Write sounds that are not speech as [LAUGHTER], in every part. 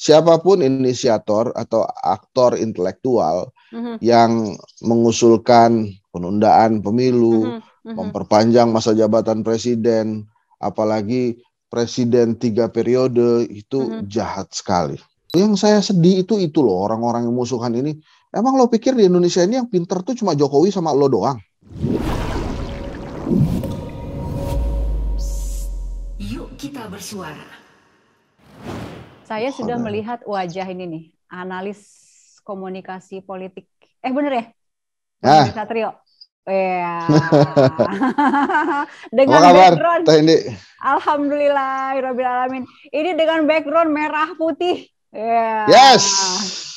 siapapun inisiator atau aktor intelektual mm-hmm. yang mengusulkan penundaan pemilu, mm-hmm. Mm-hmm. memperpanjang masa jabatan presiden, apalagi presiden tiga periode itu mm-hmm. jahat sekali. Yang saya sedih itu itu loh orang-orang yang musuhan ini. Emang lo pikir di Indonesia ini yang pinter tuh cuma Jokowi sama lo doang? Yuk kita bersuara. Saya sudah melihat wajah ini nih, analis komunikasi politik. Eh bener ya? Ah. Satrio. Iya. [LAUGHS] dengan Apa kabar, background. Alhamdulillah, Alhamdulillah, alamin. Ini dengan background merah putih. Yeah. Yes.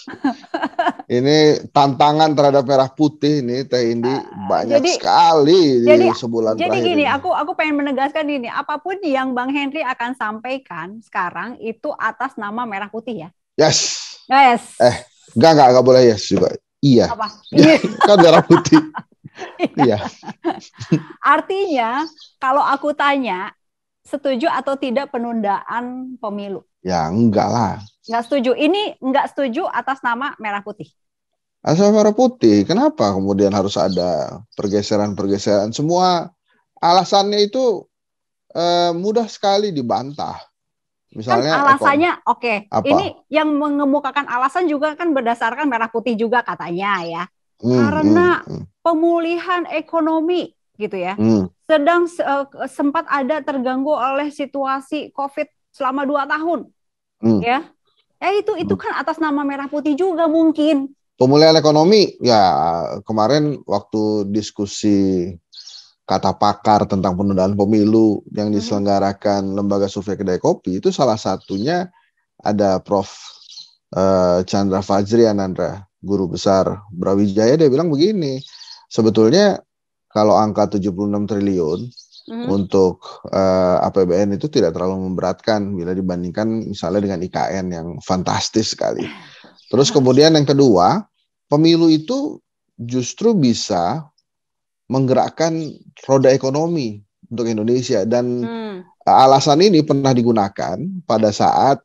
[LAUGHS] ini tantangan terhadap merah putih ini Teh Indi ah, ah. banyak jadi, sekali jadi, di sebulan jadi terakhir. Jadi gini, ini. aku aku pengen menegaskan ini, apapun yang Bang Henry akan sampaikan sekarang itu atas nama merah putih ya. Yes. Yes. Eh, enggak enggak enggak boleh yes juga. Iya. Apa? [LAUGHS] Iya, kan merah putih. [LAUGHS] Iya. iya. Artinya kalau aku tanya setuju atau tidak penundaan pemilu? Ya enggak lah. Enggak setuju. Ini enggak setuju atas nama merah putih. Asal merah putih, kenapa kemudian harus ada pergeseran-pergeseran? Semua alasannya itu eh, mudah sekali dibantah. Misalnya kan alasannya oke. Okay. Ini yang mengemukakan alasan juga kan berdasarkan merah putih juga katanya ya. Hmm, hmm Karena hmm, pemulihan ekonomi gitu ya. Hmm. Sedang uh, sempat ada terganggu oleh situasi Covid selama dua tahun, hmm. ya, ya itu itu hmm. kan atas nama merah putih juga mungkin. Pemulihan ekonomi, ya kemarin waktu diskusi kata pakar tentang penundaan pemilu yang hmm. diselenggarakan lembaga survei kedai kopi itu salah satunya ada Prof. Eh, Chandra Fajri Anandra, guru besar Brawijaya dia bilang begini, sebetulnya kalau angka 76 triliun hmm. untuk uh, eh, APBN itu tidak terlalu memberatkan bila dibandingkan misalnya dengan IKN yang fantastis sekali. Terus nah. kemudian yang kedua, pemilu itu justru bisa menggerakkan roda ekonomi untuk Indonesia dan hmm. alasan ini pernah digunakan pada saat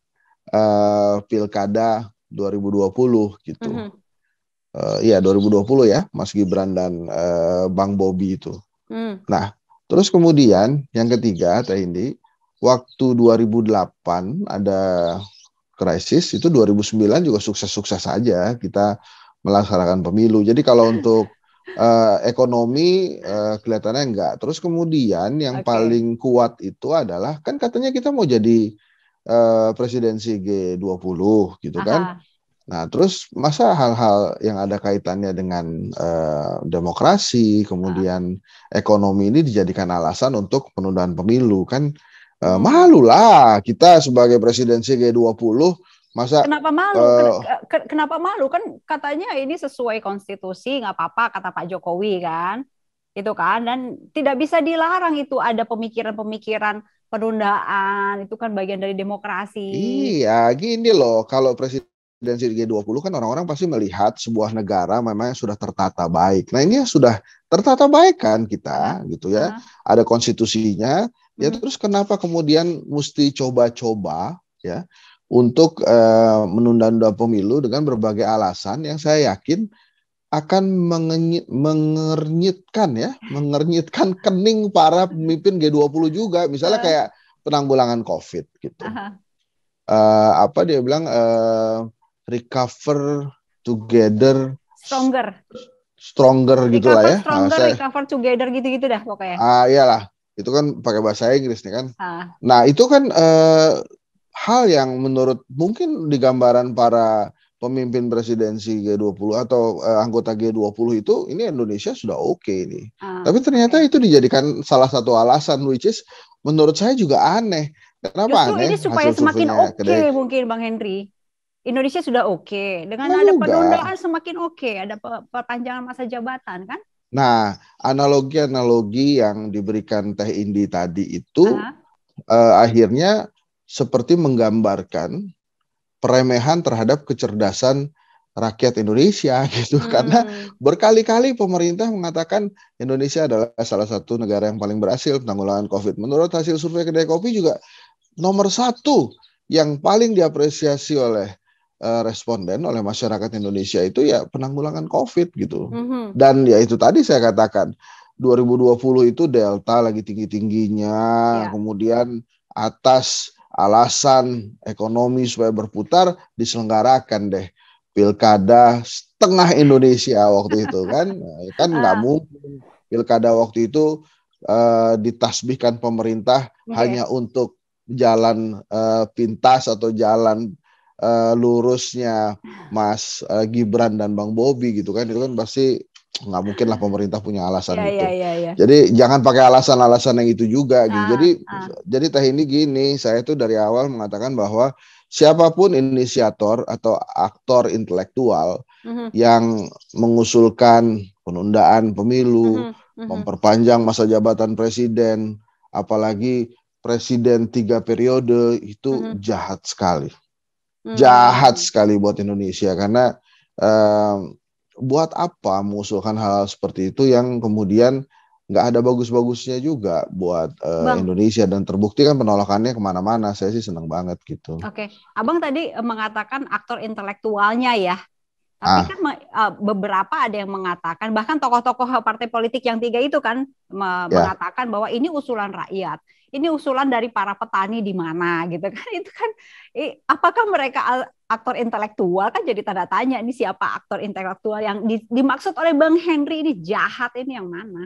uh, pilkada 2020 gitu. Hmm. Uh, ya 2020 ya Mas Gibran dan uh, Bang Bobi itu. Hmm. Nah Terus kemudian yang ketiga Teh ini waktu 2008 ada krisis itu 2009 juga sukses-sukses saja -sukses kita melaksanakan pemilu. Jadi kalau [LAUGHS] untuk uh, ekonomi uh, kelihatannya enggak. Terus kemudian yang okay. paling kuat itu adalah kan katanya kita mau jadi uh, presidensi G20 gitu kan? Aha. kan. Nah, terus masa hal-hal yang ada kaitannya dengan uh, demokrasi, kemudian ekonomi ini dijadikan alasan untuk penundaan pemilu kan uh, malu lah kita sebagai presidensi G20 masa kenapa malu? Uh, kenapa malu kan katanya ini sesuai konstitusi nggak apa-apa kata Pak Jokowi kan, itu kan dan tidak bisa dilarang itu ada pemikiran-pemikiran penundaan itu kan bagian dari demokrasi. Iya, gini loh, kalau presiden presidensi G20 kan orang-orang pasti melihat sebuah negara memang sudah tertata baik. Nah ini sudah tertata baik kan kita gitu ya, iya. ada konstitusinya. Ya terus kenapa kemudian mesti coba-coba ya untuk uh, menunda-nunda pemilu dengan berbagai alasan yang saya yakin akan mengenyit, mengernyitkan ya, mengernyitkan kening para pemimpin G20 juga. Misalnya kayak penanggulangan COVID gitu. Uh, apa dia bilang uh, recover together stronger stronger recover, gitu lah ya stronger nah, saya, recover together gitu-gitu dah pokoknya ah iyalah itu kan pakai bahasa Inggris nih kan uh. nah itu kan uh, hal yang menurut mungkin di gambaran para pemimpin presidensi G20 atau uh, anggota G20 itu ini Indonesia sudah oke okay nih. Ah, Tapi ternyata itu dijadikan salah satu alasan which is menurut saya juga aneh. Kenapa Justru aneh? ini supaya semakin oke okay, mungkin Bang Henry. Indonesia sudah oke. Okay. Dengan nah, ada penundaan semakin oke, okay. ada perpanjangan masa jabatan kan? Nah, analogi-analogi yang diberikan Teh Indi tadi itu uh -huh. uh, akhirnya seperti menggambarkan peremehan terhadap kecerdasan rakyat Indonesia [LAUGHS] gitu hmm. karena berkali-kali pemerintah mengatakan Indonesia adalah salah satu negara yang paling berhasil penanggulangan COVID. Menurut hasil survei kedai kopi juga nomor satu yang paling diapresiasi oleh Eh, responden oleh masyarakat Indonesia itu ya penanggulangan COVID gitu. Mm-hmm. Dan ya itu tadi saya katakan 2020 itu delta lagi tinggi-tingginya, yeah. kemudian atas alasan ekonomi supaya berputar diselenggarakan deh pilkada setengah Indonesia waktu itu kan [LAUGHS] nah, ya kan nggak ah. mungkin pilkada waktu itu uh, ditasbihkan pemerintah okay. Iya. hanya untuk jalan uh, pintas atau jalan uh, lurusnya Mas uh, Gibran dan Bang Bobi gitu kan itu kan pasti nggak mungkin lah pemerintah punya alasan yeah, itu. Yeah, yeah, yeah. Jadi jangan pakai alasan-alasan yang itu juga. Gitu. Ah, gitu. Jadi ah. jadi teh ini gini, saya tuh dari awal mengatakan bahwa siapapun inisiator atau aktor intelektual mm-hmm. yang mengusulkan penundaan pemilu, mm-hmm. memperpanjang masa jabatan presiden, apalagi presiden tiga periode itu mm-hmm. jahat sekali. Hmm. jahat sekali buat Indonesia karena um, buat apa mengusulkan hal, hal seperti itu yang kemudian nggak ada bagus-bagusnya juga buat uh, Indonesia dan terbukti kan penolakannya kemana-mana saya sih seneng banget gitu. Oke, okay. abang tadi eh, mengatakan aktor intelektualnya ya, tapi ah. kan eh, beberapa ada yang mengatakan bahkan tokoh-tokoh partai politik yang tiga itu kan me- yeah. mengatakan bahwa ini usulan rakyat, ini usulan dari para petani di mana gitu kan [LAUGHS] itu kan eh, apakah mereka aktor intelektual kan jadi tanda tanya ini siapa aktor intelektual yang di, dimaksud oleh Bang Henry ini jahat ini yang mana?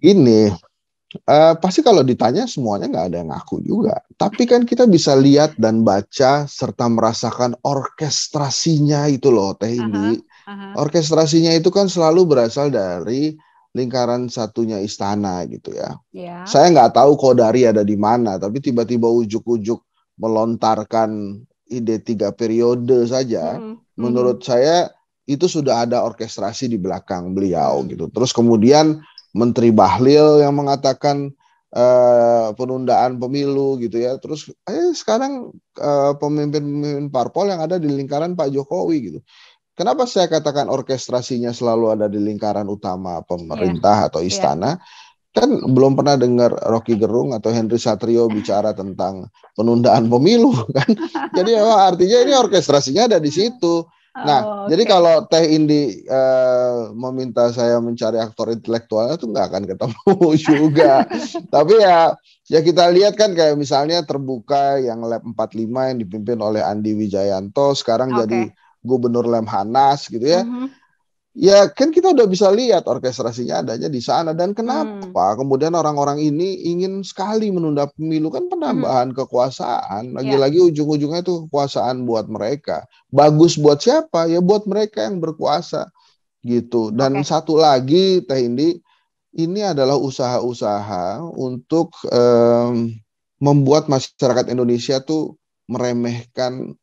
Ini uh, eh, pasti kalau ditanya semuanya nggak ada yang ngaku juga. Tapi kan kita bisa lihat dan baca serta merasakan orkestrasinya itu loh Teh ini. Uh -huh, uh -huh. Orkestrasinya itu kan selalu berasal dari lingkaran satunya istana gitu ya. Yeah. Saya nggak tahu Kodari ada di mana, tapi tiba-tiba ujuk-ujuk melontarkan ide tiga periode saja, hmm. menurut saya itu sudah ada orkestrasi di belakang beliau gitu. Terus kemudian Menteri Bahlil yang mengatakan uh, penundaan pemilu gitu ya. Terus eh sekarang pemimpin eh, pemimpin-pemimpin parpol yang ada di lingkaran Pak Jokowi gitu. Kenapa saya katakan orkestrasinya selalu ada di lingkaran utama iya. pemerintah yeah. atau iya. istana? Yeah kan belum pernah dengar Rocky Gerung atau Henry Satrio bicara tentang penundaan pemilu [LAUGHS] kan. Jadi memang [LAUGHS] artinya ini orkestrasinya ada di iya. situ. Oh, nah, oh, okay. jadi kalau Teh Indi uh, meminta saya mencari aktor intelektualnya tuh nggak akan ketemu [LAUGHS] juga. Tapi ya ya kita lihat kan kayak misalnya terbuka yang Lab 45 yang dipimpin oleh Andi Wijayanto sekarang okay. jadi Gubernur Lemhanas gitu ya. Mm -hmm ya kan kita udah bisa lihat orkestrasinya adanya di sana dan kenapa hmm. kemudian orang-orang ini ingin sekali menunda pemilu kan penambahan hmm. kekuasaan ya. lagi-lagi yeah. ujung-ujungnya itu kekuasaan buat mereka bagus buat siapa ya buat mereka yang berkuasa gitu dan okay. satu lagi Teh Indi ini adalah usaha-usaha untuk um, membuat masyarakat Indonesia tuh meremehkan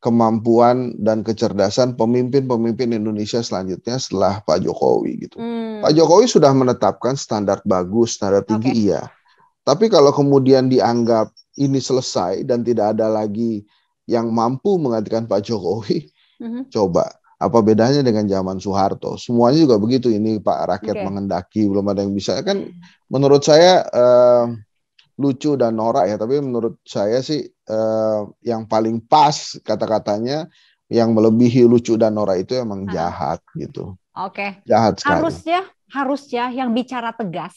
kemampuan dan kecerdasan pemimpin-pemimpin Indonesia selanjutnya setelah Pak Jokowi gitu. Hmm. Pak Jokowi sudah menetapkan standar bagus, standar tinggi okay. iya. Tapi kalau kemudian dianggap ini selesai dan tidak ada lagi yang mampu menggantikan Pak Jokowi, hmm. coba apa bedanya dengan zaman Soeharto? Semuanya juga begitu ini Pak rakyat okay. mengendaki belum ada yang bisa kan menurut saya uh, lucu dan norak ya, tapi menurut saya sih uh, yang paling pas kata-katanya yang melebihi lucu dan Nora itu emang nah. jahat gitu. Oke. Okay. Jahat sekali. Harusnya harusnya yang bicara tegas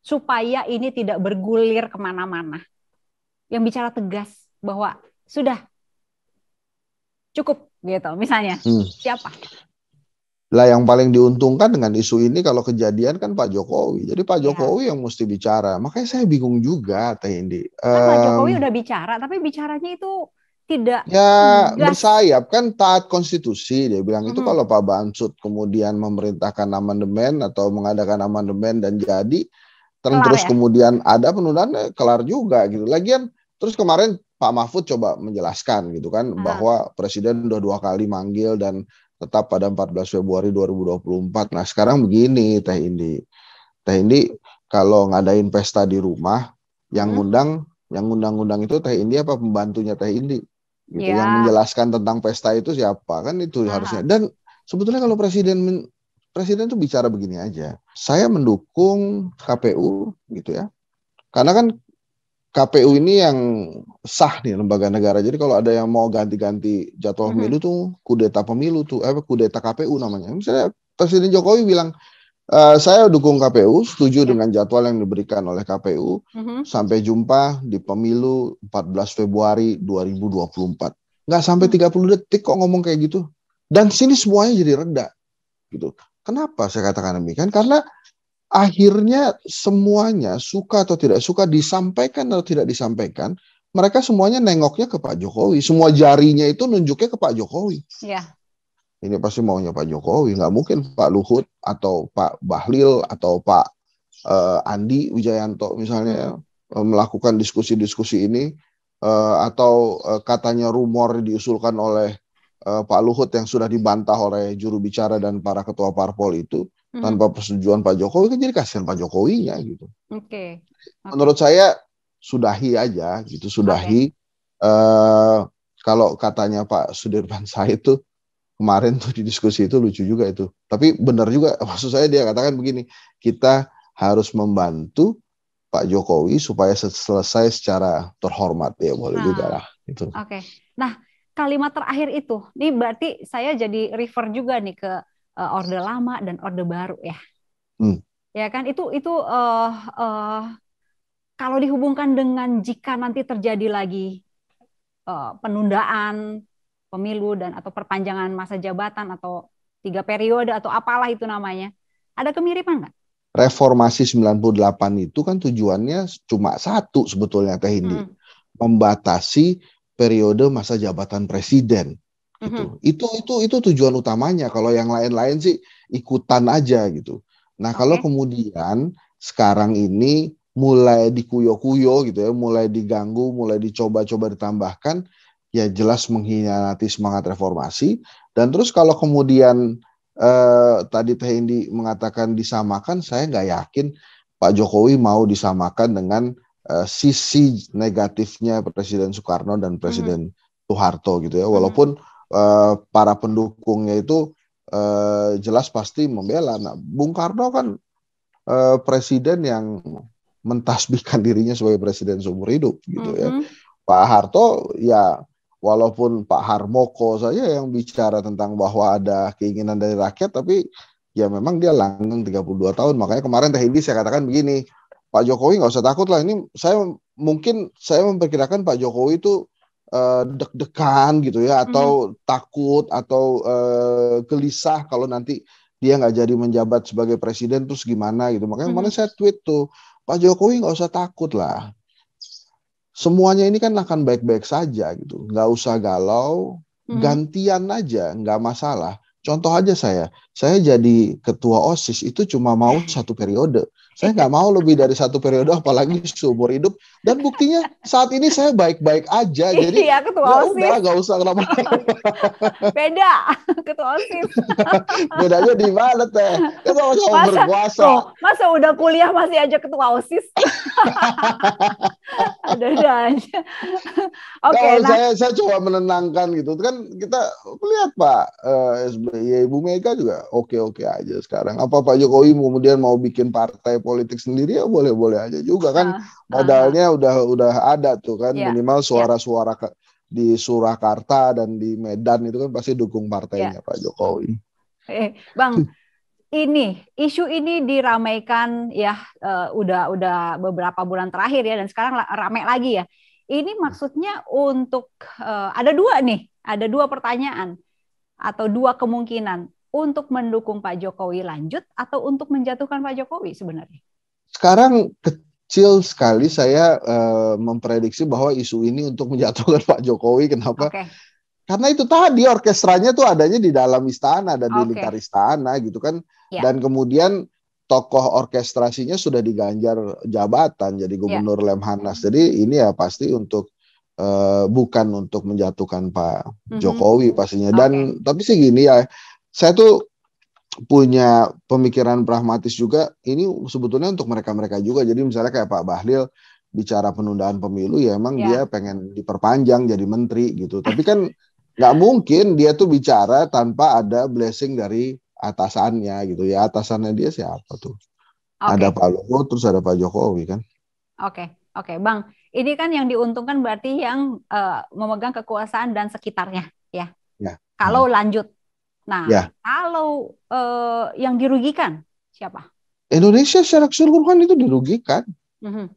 supaya ini tidak bergulir kemana-mana. Yang bicara tegas bahwa sudah cukup gitu misalnya hmm. siapa lah yang paling diuntungkan dengan isu ini kalau kejadian kan Pak Jokowi. Jadi Pak iya. Jokowi ya. yang mesti bicara. Makanya saya bingung juga Teh Indi. Kan um, Pak Jokowi udah bicara, tapi bicaranya itu tidak ya bersayap kan taat konstitusi dia bilang -hmm. itu kalau Pak Bansut kemudian memerintahkan amandemen atau mengadakan amandemen dan jadi kelar, terus ya? kemudian ada penundaan eh, kelar juga gitu lagian terus kemarin Pak Mahfud coba menjelaskan gitu kan ah. bahwa presiden udah dua kali manggil dan tetap pada 14 Februari 2024. Nah sekarang begini Teh Indi, Teh Indi kalau ngadain pesta di rumah, yang hmm. yang undang-undang itu Teh Indi apa pembantunya Teh Indi, gitu. Ya. Yang menjelaskan tentang pesta itu siapa kan itu Aha. harusnya. Dan sebetulnya kalau presiden presiden tuh bicara begini aja, saya mendukung KPU gitu ya, karena kan KPU ini yang sah nih lembaga negara. Jadi kalau ada yang mau ganti-ganti jadwal mm-hmm. pemilu mm -hmm. tuh kudeta pemilu tuh apa eh, kudeta KPU namanya. Misalnya Presiden Jokowi bilang e, saya dukung KPU, setuju -hmm. dengan jadwal yang diberikan oleh KPU. Mm -hmm. Sampai jumpa di pemilu 14 Februari 2024. Nggak sampai 30 mm-hmm. detik kok ngomong kayak gitu. Dan sini semuanya jadi reda gitu. Kenapa saya katakan demikian? Karena akhirnya semuanya suka atau tidak suka disampaikan atau tidak disampaikan mereka semuanya nengoknya ke Pak Jokowi semua jarinya itu nunjuknya ke Pak Jokowi ya. ini pasti maunya Pak Jokowi nggak mungkin Pak Luhut atau Pak Bahlil atau Pak uh, Andi Wijayanto misalnya hmm. melakukan diskusi-diskusi ini uh, atau uh, katanya rumor diusulkan oleh Pak Luhut yang sudah dibantah oleh juru bicara dan para ketua parpol itu Mm-hmm. tanpa persetujuan Pak Jokowi kan jadi kasihan Pak Jokowi ya gitu. Oke. Okay. Okay. Menurut saya sudahi aja gitu, sudahi. Okay. Uh, eh, kalau katanya Pak Sudirman [LAUGHS] saya itu kemarin tuh di diskusi itu lucu juga itu. Tapi benar juga [LAUGHS] maksud saya dia katakan begini, kita harus membantu Pak Jokowi supaya selesai secara terhormat ya boleh nah, juga lah itu. Oke. Okay. Nah, kalimat terakhir itu, ini berarti saya jadi refer juga nih ke uh, orde lama dan orde baru ya. Hmm. Ya kan itu itu uh, uh, kalau dihubungkan dengan jika nanti terjadi lagi uh, penundaan pemilu dan atau perpanjangan masa jabatan atau tiga periode atau apalah itu namanya, ada kemiripan nggak? Reformasi 98 itu kan tujuannya cuma satu sebetulnya Teh Hindi. Hmm. Membatasi periode masa jabatan presiden. Gitu. Mm-hmm. Itu itu itu tujuan utamanya. Kalau yang lain-lain sih ikutan aja gitu. Nah, okay. kalau kemudian sekarang ini mulai dikuyo-kuyo gitu ya, mulai diganggu, mulai dicoba-coba ditambahkan, ya jelas mengkhianati semangat reformasi. Dan terus kalau kemudian eh, tadi Teh Indi mengatakan disamakan, saya nggak yakin Pak Jokowi mau disamakan dengan eh, sisi negatifnya Presiden Soekarno dan Presiden mm -hmm. Soeharto gitu ya. Mhm. Walaupun mm Eh, para pendukungnya itu eh, jelas pasti membela. Nah, Bung Karno kan eh, presiden yang mentasbihkan dirinya sebagai presiden seumur hidup gitu mm -hmm. ya. Mm-hmm. Pak Harto ya walaupun Pak Harmoko saja yang bicara tentang bahwa ada keinginan dari rakyat tapi ya memang dia langgeng 32 tahun makanya kemarin Teh saya katakan begini Pak Jokowi nggak usah takut lah ini saya mungkin saya memperkirakan Pak Jokowi itu uh, deg-degan gitu ya atau mm takut atau uh, gelisah kalau nanti dia nggak jadi menjabat sebagai presiden terus gimana gitu makanya mm kemarin saya tweet tuh Pak Jokowi nggak usah takut lah semuanya ini kan akan baik-baik saja gitu nggak usah galau mm gantian aja nggak masalah contoh aja saya saya jadi ketua osis itu cuma mau satu periode saya nggak mau lebih dari satu periode, apalagi seumur hidup. Dan buktinya saat ini saya baik-baik aja. Iya, jadi iya, ketua ya OSIS. Udah, gak usah kenapa [LAUGHS] Beda, ketua OSIS. [LAUGHS] Bedanya di mana, Teh? ketua kan osis masa, berkuasa. Tuh, masa udah kuliah masih aja ketua OSIS? [LAUGHS] Ada-ada aja. Oke, okay, nah, saya, saya coba menenangkan gitu. Kan kita lihat Pak uh, eh, SBY, Ibu Mega juga oke-oke aja sekarang. Apa Pak Jokowi kemudian mau bikin partai politik sendiri ya boleh-boleh aja juga kan uh, modalnya udah udah ada tuh kan yeah, minimal ya. suara-suara yeah. di Surakarta dan di Medan itu kan pasti dukung partainya yeah. Pak Jokowi. Eh, Bang ini isu ini diramaikan ya eh, udah udah beberapa bulan terakhir ya dan sekarang ramai lagi ya. Ini maksudnya untuk eh, ada dua nih, ada dua pertanyaan atau dua kemungkinan untuk mendukung Pak Jokowi lanjut atau untuk menjatuhkan Pak Jokowi sebenarnya? Sekarang kecil sekali saya uh, memprediksi bahwa isu ini untuk menjatuhkan [LAUGHS] Pak Jokowi. Kenapa? Okay. Karena itu tadi orkestranya tuh adanya di dalam istana dan okay. di lingkar istana gitu kan. Yeah. Dan kemudian tokoh orkestrasinya sudah diganjar jabatan jadi ya. gubernur yeah. Lemhanas. Hmm. Jadi ini ya pasti untuk eh, bukan untuk menjatuhkan Pak mm -hmm. Jokowi pastinya. Dan okay. tapi sih gini ya saya tuh punya pemikiran pragmatis juga ini sebetulnya untuk mereka-mereka juga jadi misalnya kayak Pak Bahlil bicara penundaan pemilu ya emang ya. dia pengen diperpanjang jadi menteri gitu tapi kan nggak mungkin dia tuh bicara tanpa ada blessing dari atasannya gitu ya atasannya dia siapa tuh okay. ada Pak Luhut terus ada Pak Jokowi kan oke okay. oke okay. Bang ini kan yang diuntungkan berarti yang uh, memegang kekuasaan dan sekitarnya ya, ya. kalau hmm. lanjut Nah, ya. kalau eh, yang dirugikan siapa? Indonesia secara keseluruhan itu dirugikan. Mm-hmm.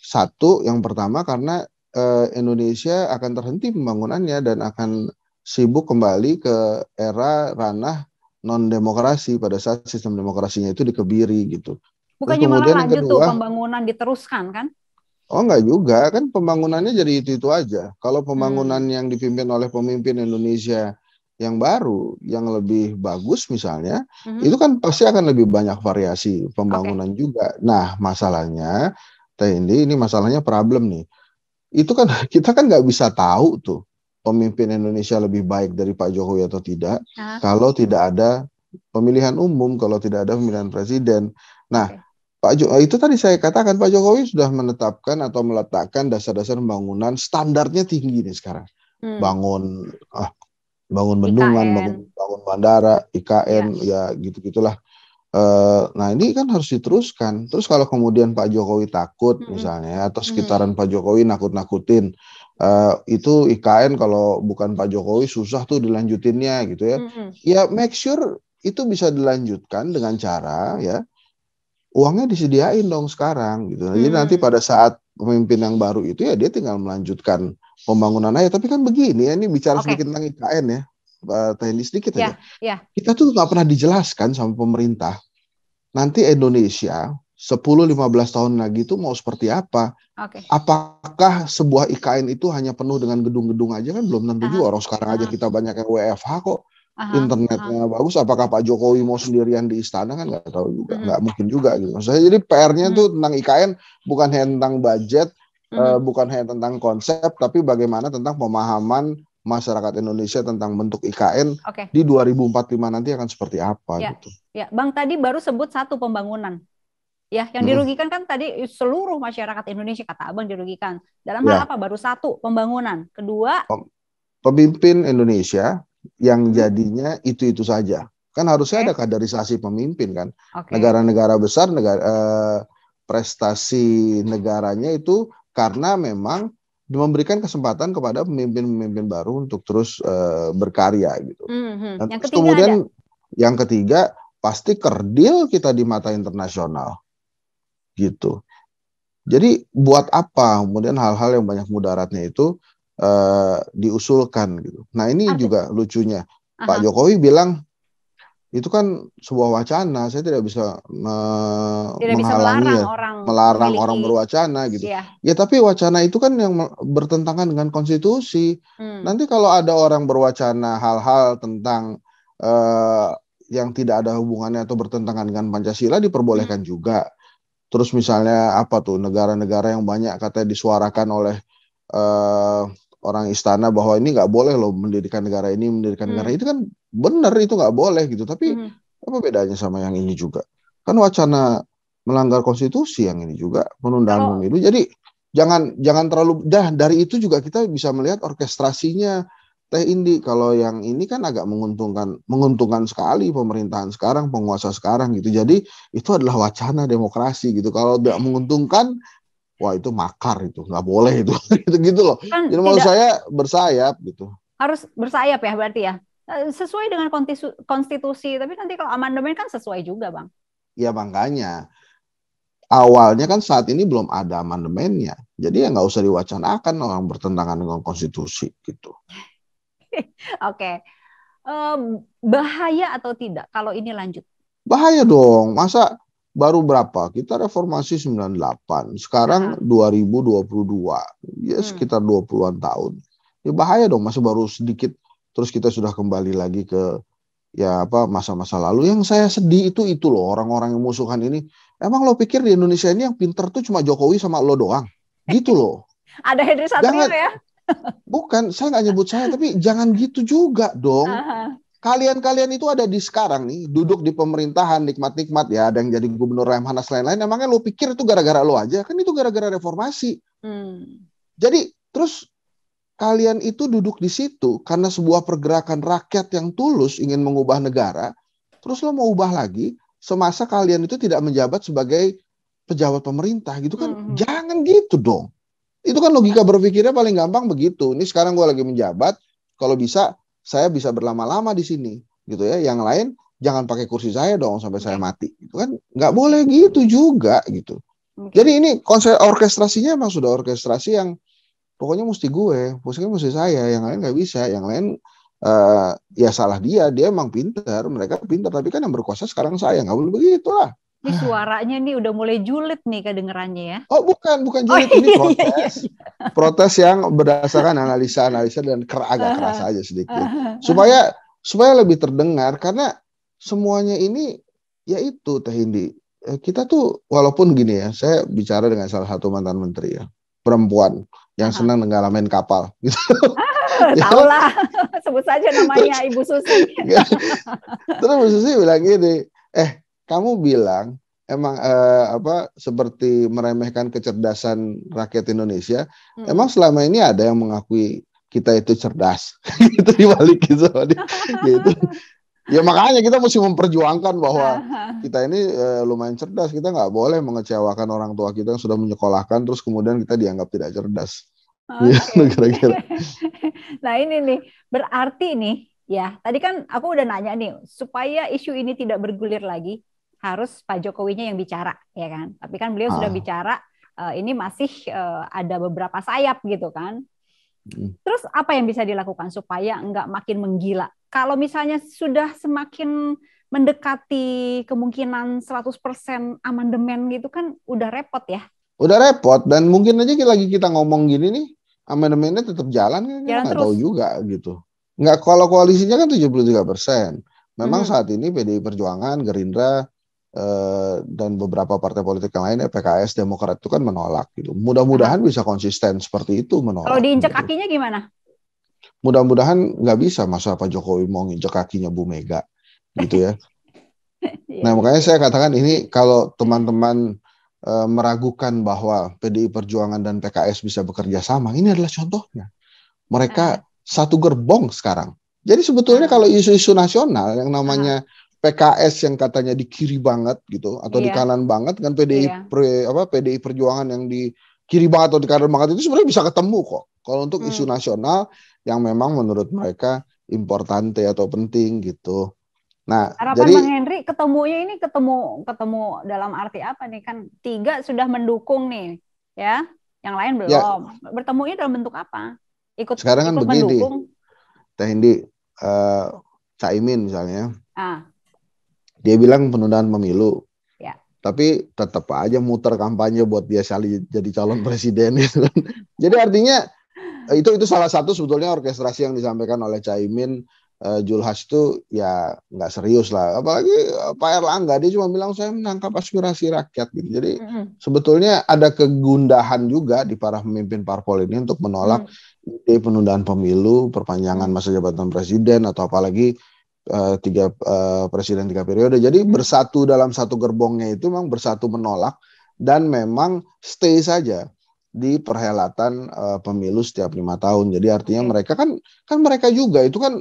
Satu, yang pertama karena eh, Indonesia akan terhenti pembangunannya dan akan sibuk kembali ke era ranah non demokrasi pada saat sistem demokrasinya itu dikebiri gitu. Bukannya kemudian malah lanjut kedua, tuh pembangunan diteruskan kan? Oh enggak juga, kan pembangunannya jadi itu-itu aja. Kalau pembangunan hmm. yang dipimpin oleh pemimpin Indonesia yang baru, yang lebih bagus misalnya, mm-hmm. itu kan pasti akan lebih banyak variasi pembangunan okay. juga. Nah, masalahnya, teh ini masalahnya problem nih. Itu kan [LAUGHS] kita kan nggak bisa tahu tuh pemimpin Indonesia lebih baik dari Pak Jokowi atau tidak, -huh. kalau tidak ada pemilihan umum, kalau tidak ada pemilihan presiden. Nah, okay. Pak Jokowi itu tadi saya katakan Pak Jokowi sudah menetapkan atau meletakkan dasar-dasar pembangunan standarnya tinggi nih sekarang. Hmm. Bangun ah, bangun bendungan, bangun bangun bandara, IKN, ya, ya gitu-gitulah. E, nah ini kan harus diteruskan. Terus kalau kemudian Pak Jokowi takut -hmm. misalnya, ya, atau sekitaran -hmm. Pak Jokowi nakut-nakutin, e, itu IKN kalau bukan Pak Jokowi susah tuh dilanjutinnya gitu ya. -hmm. Ya make sure itu bisa dilanjutkan dengan cara ya uangnya disediain dong sekarang gitu. Jadi -hmm. nanti pada saat pemimpin yang baru itu ya dia tinggal melanjutkan pembangunan aja. Tapi kan begini ya, ini bicara okay. sedikit tentang IKN ya, eh, teknis sedikit yeah, aja. Yeah. Kita tuh nggak pernah dijelaskan sama pemerintah. Nanti Indonesia 10-15 tahun lagi itu mau seperti apa? Okay. Apakah sebuah IKN itu hanya penuh dengan gedung-gedung aja kan belum tentu uh -huh. juga orang sekarang uh -huh. aja kita banyak yang WFH kok. Aha, internetnya aha. bagus apakah Pak Jokowi mau sendirian di istana kan nggak tahu juga nggak hmm. mungkin juga gitu saya jadi PR-nya hmm. tuh tentang IKN bukan hanya tentang budget uh, bukan hanya tentang konsep tapi bagaimana tentang pemahaman masyarakat Indonesia tentang bentuk IKN okay. di 2045 nanti akan seperti apa ya. gitu. Ya, Bang tadi baru sebut satu pembangunan. Ya, yang hmm. dirugikan kan tadi seluruh masyarakat Indonesia kata Abang dirugikan. Dalam hal ya. apa? Baru satu, pembangunan. Kedua, pemimpin Indonesia yang mm-hmm. jadinya itu-itu saja. Kan harusnya okay. ada kaderisasi pemimpin kan. Negara-negara okay. besar negara eh, prestasi negaranya itu karena memang memberikan kesempatan kepada pemimpin-pemimpin baru untuk terus uh, berkarya gitu. Mm-hmm. yang kemudian ada. yang ketiga pasti kerdil kita di mata internasional gitu. Jadi buat apa kemudian hal-hal yang banyak mudaratnya itu uh, diusulkan gitu. Nah ini juga lucunya Aha. Pak Jokowi bilang itu kan sebuah wacana saya tidak bisa me- tidak menghalangi bisa melarang ya. orang melarang memiliki. orang berwacana gitu. Yeah. Ya tapi wacana itu kan yang bertentangan dengan konstitusi. Hmm. Nanti kalau ada orang berwacana hal-hal tentang uh, yang tidak ada hubungannya atau bertentangan dengan Pancasila diperbolehkan hmm. juga. Terus misalnya apa tuh negara-negara yang banyak katanya disuarakan oleh uh, orang istana bahwa ini nggak boleh loh mendirikan negara ini mendirikan hmm. negara itu kan benar itu nggak boleh gitu. Tapi hmm. apa bedanya sama yang ini juga? Kan wacana melanggar konstitusi yang ini juga penundaan oh. pemilu. Jadi jangan jangan terlalu dah dari itu juga kita bisa melihat orkestrasinya Teh Indi kalau yang ini kan agak menguntungkan menguntungkan sekali pemerintahan sekarang penguasa sekarang gitu. Jadi itu adalah wacana demokrasi gitu. Kalau tidak menguntungkan wah itu makar itu nggak boleh itu [LAUGHS] gitu gitu loh. Kan Jadi menurut saya bersayap gitu. Harus bersayap ya berarti ya eh, sesuai dengan konstitusi tapi nanti kalau amandemen kan sesuai juga bang. Ya makanya awalnya kan saat ini belum ada amandemennya. Jadi ya nggak usah diwacanakan orang bertentangan dengan konstitusi gitu. [LAUGHS] Oke, okay. um, bahaya atau tidak kalau ini lanjut? Bahaya dong. Masa baru berapa? Kita reformasi 98, sekarang nah. 2022. Ya hmm. sekitar 20-an tahun. Ya bahaya dong, masa baru sedikit terus kita sudah kembali lagi ke ya apa masa-masa lalu yang saya sedih itu itu loh orang-orang yang musuhan ini Emang lo pikir di Indonesia ini yang pinter tuh cuma Jokowi sama lo doang? Gitu loh. [LAUGHS] Ada Henry Satrio jangan, ya? [LAUGHS] bukan, saya nggak nyebut saya, tapi jangan gitu juga dong. Kalian-kalian itu ada di sekarang nih, duduk di pemerintahan, nikmat-nikmat ya, ada yang jadi gubernur Remhanas lain-lain. Emangnya lo pikir itu gara-gara lo aja? Kan itu gara-gara reformasi. Hmm. Jadi terus kalian itu duduk di situ karena sebuah pergerakan rakyat yang tulus ingin mengubah negara, terus lo mau ubah lagi, semasa kalian itu tidak menjabat sebagai pejabat pemerintah gitu kan hmm. jangan gitu dong itu kan logika berpikirnya paling gampang begitu ini sekarang gue lagi menjabat kalau bisa saya bisa berlama-lama di sini gitu ya yang lain jangan pakai kursi saya dong sampai saya mati itu kan nggak boleh gitu juga gitu jadi ini konsep orkestrasinya emang sudah orkestrasi yang pokoknya mesti gue, pokoknya mesti saya, yang lain nggak bisa, yang lain uh, ya salah dia, dia emang pintar. mereka pintar, tapi kan yang berkuasa sekarang saya, nggak boleh begitu lah. Ini suaranya nih udah mulai julid nih kedengerannya ya. Oh bukan, bukan oh, julid, oh, ini iya, iya, protes. Iya, iya. Protes yang berdasarkan analisa-analisa dan ker agak uh keras [LAUGHS] aja sedikit. Supaya supaya lebih terdengar, karena semuanya ini yaitu Teh Indi. Eh, kita tuh walaupun gini ya, saya bicara dengan salah satu mantan menteri ya, perempuan yang senang ngalamin kapal [LAUGHS] gitu. [LAUGHS] Tahu lah, [LAUGHS] sebut saja namanya Ibu Susi. [LAUGHS] Terus Ibu Susi bilang gini, eh kamu bilang emang eh, apa seperti meremehkan kecerdasan rakyat Indonesia. Hmm. Emang selama ini ada yang mengakui kita itu cerdas. itu dibalik gitu. gitu. Ya makanya kita mesti memperjuangkan bahwa kita ini eh, lumayan cerdas. Kita nggak boleh mengecewakan orang tua kita yang sudah menyekolahkan terus kemudian kita dianggap tidak cerdas. Iya, okay. [LAUGHS] Kira-kira. [LAUGHS] nah ini nih berarti nih ya tadi kan aku udah nanya nih supaya isu ini tidak bergulir lagi harus Pak Jokowinya yang bicara ya kan. Tapi kan beliau ah. sudah bicara uh, ini masih uh, ada beberapa sayap gitu kan. Hmm. Terus apa yang bisa dilakukan supaya nggak makin menggila? Kalau misalnya sudah semakin mendekati kemungkinan 100% amandemen gitu kan udah repot ya. Udah repot dan mungkin aja lagi kita ngomong gini nih amandemennya tetap jalan kan jalan nggak tahu juga gitu nggak kalau koalisinya kan 73 persen memang hmm. saat ini PDI Perjuangan Gerindra eh, dan beberapa partai politik yang lain PKS Demokrat itu kan menolak gitu mudah-mudahan bisa konsisten seperti itu menolak kalau diinjak gitu. kakinya gimana mudah-mudahan nggak bisa masa Pak Jokowi mau nginjek kakinya Bu Mega gitu ya [LAUGHS] iya. nah makanya saya katakan ini kalau teman-teman Eh, meragukan bahwa PDI Perjuangan dan PKS bisa bekerja sama. Ini adalah contohnya. Mereka ah. satu gerbong sekarang. Jadi sebetulnya ah. kalau isu-isu nasional yang namanya ah. PKS yang katanya di kiri banget gitu atau yeah. di iya. kanan banget kan PDI yeah. pre, apa PDI Perjuangan yang di kiri banget atau di kanan banget itu sebenarnya bisa ketemu kok. Kalau untuk hmm. isu nasional yang memang menurut mereka importante atau penting gitu. Nah, harapan jadi, Bang Henry ketemunya ini ketemu ketemu dalam arti apa nih kan tiga sudah mendukung nih ya, yang lain ya. belum. Ya. Bertemunya dalam bentuk apa? Ikut sekarang kan ikut begini, mendukung. Teh Hindi uh, Cak Imin misalnya, ah. dia bilang penundaan pemilu, ya. tapi tetap aja muter kampanye buat dia sali jadi calon presiden [LAUGHS] gitu kan. Jadi artinya itu itu salah satu sebetulnya orkestrasi yang disampaikan oleh Caimin uh, eh, Julhas itu ya nggak serius lah. Apalagi eh, Pak Erlangga dia cuma bilang saya menangkap aspirasi rakyat gitu. Jadi mm -hmm. sebetulnya ada kegundahan juga di para pemimpin parpol ini untuk menolak mm -hmm. ide penundaan pemilu, perpanjangan masa jabatan presiden atau apalagi uh, tiga uh, presiden tiga periode. Jadi mm -hmm. bersatu dalam satu gerbongnya itu memang bersatu menolak dan memang stay saja di perhelatan uh, pemilu setiap lima tahun. Jadi artinya mereka kan kan mereka juga itu kan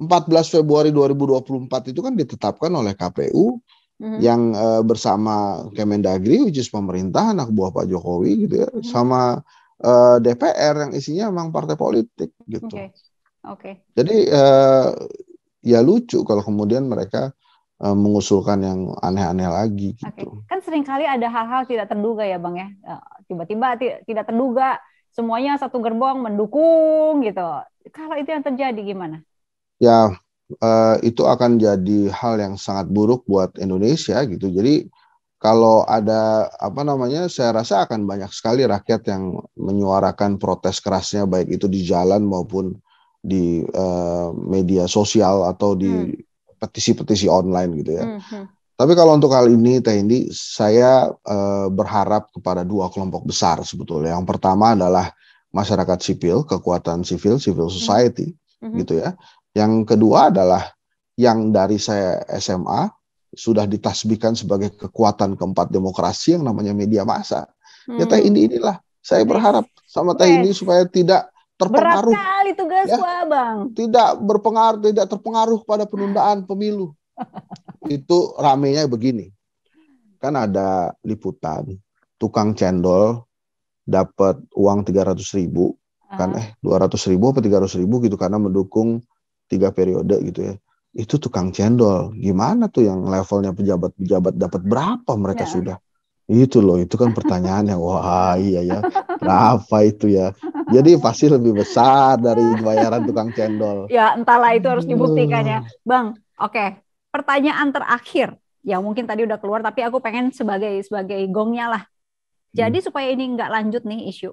14 Februari 2024 itu kan ditetapkan oleh KPU hmm yang uh, bersama Kemendagri, which is pemerintah anak buah Pak Jokowi gitu ya, mm-hmm. sama uh, eh, DPR yang isinya memang partai politik gitu. Oke. Okay. Okay. Jadi uh, ya lucu kalau kemudian mereka uh, mengusulkan yang aneh-aneh lagi gitu. Okay. Kan seringkali ada hal-hal tidak terduga ya Bang ya. Tiba-tiba tidak terduga semuanya satu gerbong mendukung gitu. Kalau itu yang terjadi gimana? ya uh, itu akan jadi hal yang sangat buruk buat Indonesia gitu. Jadi kalau ada apa namanya, saya rasa akan banyak sekali rakyat yang menyuarakan protes kerasnya baik itu di jalan maupun di uh, media sosial atau di hmm. petisi-petisi hmm. online gitu ya. Hmm, hmm. Tapi kalau untuk hal ini, Teh Indi, saya e, berharap kepada dua kelompok besar sebetulnya. Yang pertama adalah masyarakat sipil, kekuatan sipil, civil hmm. society, mm-hmm. gitu ya. Yang kedua adalah yang dari saya SMA sudah ditasbihkan sebagai kekuatan keempat demokrasi yang namanya media massa. Ya, hmm. Ya teh ini inilah saya berharap sama teh ini supaya tidak terpengaruh. Berat kali tugas ya, Bang. Tidak berpengaruh, tidak terpengaruh pada penundaan pemilu. [LAUGHS] Itu ramenya begini. Kan ada liputan tukang cendol dapat uang 300 ribu kan eh 200 ribu atau 300 ribu gitu karena mendukung tiga periode gitu ya itu tukang cendol gimana tuh yang levelnya pejabat-pejabat dapat berapa mereka ya. sudah itu loh itu kan pertanyaannya [LAUGHS] wah iya ya berapa itu ya jadi pasti lebih besar dari bayaran tukang cendol ya entahlah itu harus dibuktikan ya hmm. bang oke okay. pertanyaan terakhir ya mungkin tadi udah keluar tapi aku pengen sebagai sebagai gongnya lah jadi hmm. supaya ini nggak lanjut nih isu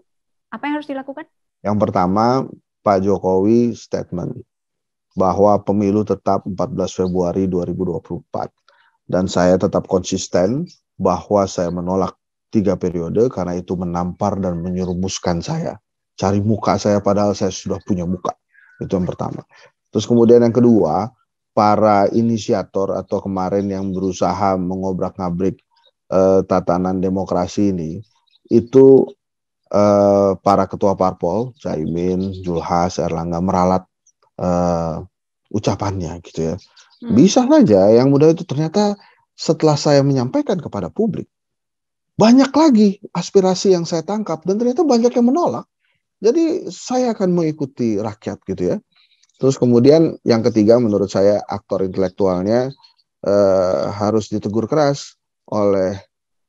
apa yang harus dilakukan yang pertama Pak Jokowi statement bahwa pemilu tetap 14 Februari 2024 dan saya tetap konsisten bahwa saya menolak tiga periode karena itu menampar dan menyerumuskan saya cari muka saya padahal saya sudah punya muka itu yang pertama terus kemudian yang kedua para inisiator atau kemarin yang berusaha mengobrak-ngabrik eh, tatanan demokrasi ini itu eh, para ketua parpol Caimin, Julhas, Erlangga meralat uh, ucapannya gitu ya. Hmm. Bisa saja yang muda itu ternyata setelah saya menyampaikan kepada publik banyak lagi aspirasi yang saya tangkap dan ternyata banyak yang menolak. Jadi saya akan mengikuti rakyat gitu ya. Terus kemudian yang ketiga menurut saya aktor intelektualnya eh, harus ditegur keras oleh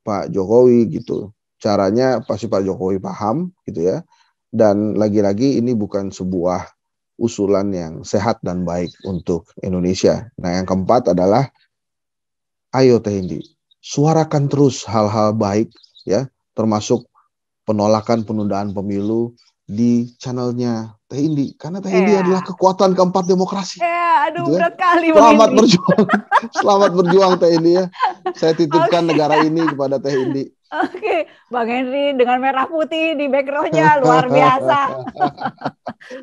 Pak Jokowi gitu. Caranya pasti Pak Jokowi paham gitu ya. Dan lagi-lagi ini bukan sebuah usulan yang sehat dan baik untuk Indonesia. Nah, yang keempat adalah ayo Teh Indi, suarakan terus hal-hal baik ya, termasuk penolakan penundaan pemilu di channelnya Teh Indi karena Teh Indi yeah. adalah kekuatan keempat demokrasi. Yeah, aduh gitu kan? berat kali Selamat berjuang. [LAUGHS] Selamat berjuang Teh Indi ya. Saya titipkan okay. negara ini kepada Teh Indi. Oke, Bang Henry dengan merah putih di backgroundnya luar biasa. [LAUGHS]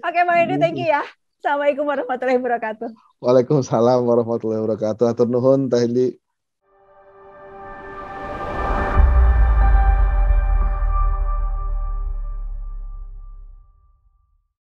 Oke, Bang Henry, thank you ya. Assalamualaikum warahmatullahi wabarakatuh. Waalaikumsalam warahmatullahi wabarakatuh. Atur nuhun, Teh